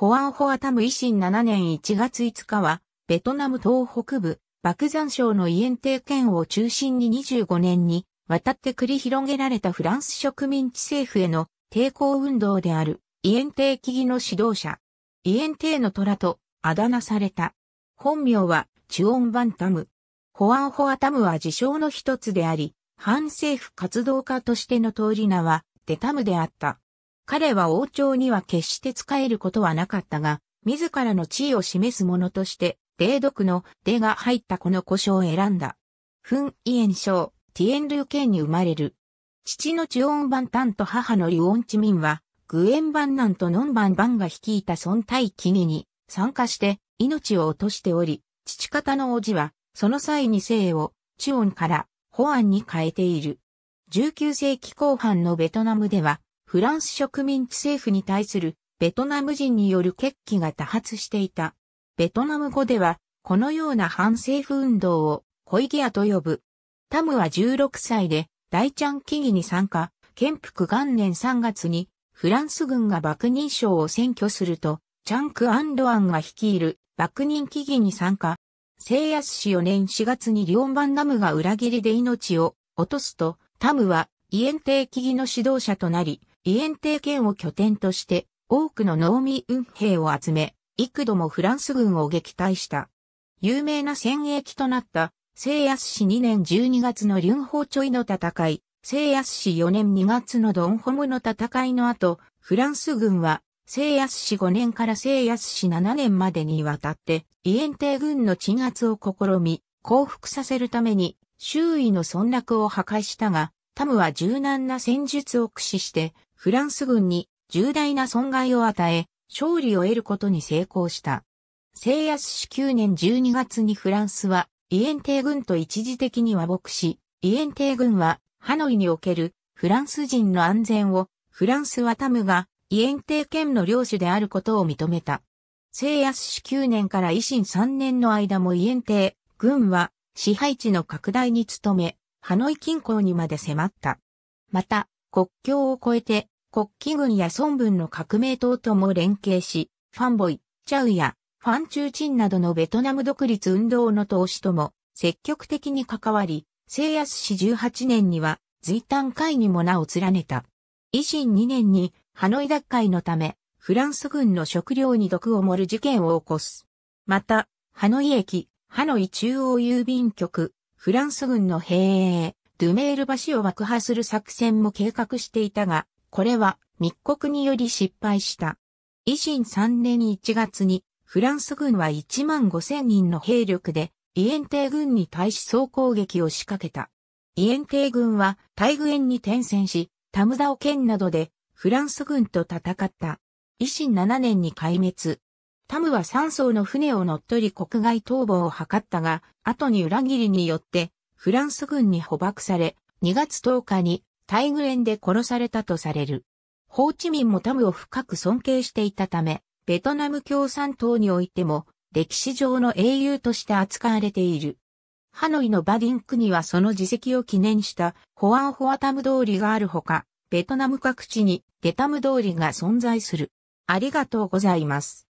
ホアンホアタム維新7年1月5日は、ベトナム東北部、爆山省のイエンテー県を中心に25年に、渡って繰り広げられたフランス植民地政府への抵抗運動である、イエンテイ起義の指導者。イエンテイの虎と、あだ名された。本名は、チュオン・バンタム。ホアン・ホアタムは自称の一つであり、反政府活動家としての通り名は、デタムであった。彼は王朝には決して仕えることはなかったが、自らの地位を示すものとして、霊毒の出が入ったこの故障を選んだ。フン・イエン省、ティエン・ルー県に生まれる。父のチュオン・バンタンと母のリュオン・チミンは、グエン・バンナンとノン・バン・バンが率いた孫対キニに参加して命を落としており、父方の王子は、その際に姓をチュオンからホアンに変えている。19世紀後半のベトナムでは、フランス植民地政府に対するベトナム人による決起が多発していた。ベトナム語では、このような反政府運動をコイギアと呼ぶ。タムは16歳で大チャン起義に参加、憲福元年3月にフランス軍が爆人賞を占拠すると、チャンク・アン・ロアンが率いる爆人起義に参加。聖安市4年4月にリオン・バンダムが裏切りで命を落とすと、タムはイエンテイ起義の指導者となり、イエンテー県を拠点として多くの農民運兵を集め、幾度もフランス軍を撃退した。有名な戦役となった、聖安市2年12月の龍宝チョイの戦い、聖安市4年2月のドンホムの戦いの後、フランス軍は、聖安市5年から聖安市7年までにわたって、イエンテー軍の鎮圧を試み、降伏させるために、周囲の村落を破壊したが、タムは柔軟な戦術を駆使して、フランス軍に重大な損害を与え、勝利を得ることに成功した。聖安市9年12月にフランスは、イエン帝軍と一時的に和睦し、イエン帝軍は、ハノイにおけるフランス人の安全を、フランスはタムが、イエン帝県の領主であることを認めた。聖安市9年から維新3年の間もイエン帝、軍は、支配地の拡大に努め、ハノイ近郊にまで迫った。また、国境を越えて、国旗軍や孫文の革命党とも連携し、ファンボイ、チャウや、ファンチューチンなどのベトナム独立運動の投資とも積極的に関わり、制安市18年には随単会にも名を連ねた。維新2年にハノイ脱会のため、フランス軍の食料に毒を盛る事件を起こす。また、ハノイ駅、ハノイ中央郵便局、フランス軍の兵営、ドゥメール橋を爆破する作戦も計画していたが、これは密告により失敗した。維新3年1月にフランス軍は1万5千人の兵力でイエンテイ軍に対し総攻撃を仕掛けた。イエンテイ軍は大具園に転戦し、タムダオ県などでフランス軍と戦った。維新7年に壊滅。タムは3艘の船を乗っ取り国外逃亡を図ったが、後に裏切りによってフランス軍に捕獲され、2月10日に大愚園で殺されたとされる。ホーチミンもタムを深く尊敬していたため、ベトナム共産党においても歴史上の英雄として扱われている。ハノイのバディンクにはその自責を記念したホアンホアタム通りがあるほか、ベトナム各地にデタム通りが存在する。ありがとうございます。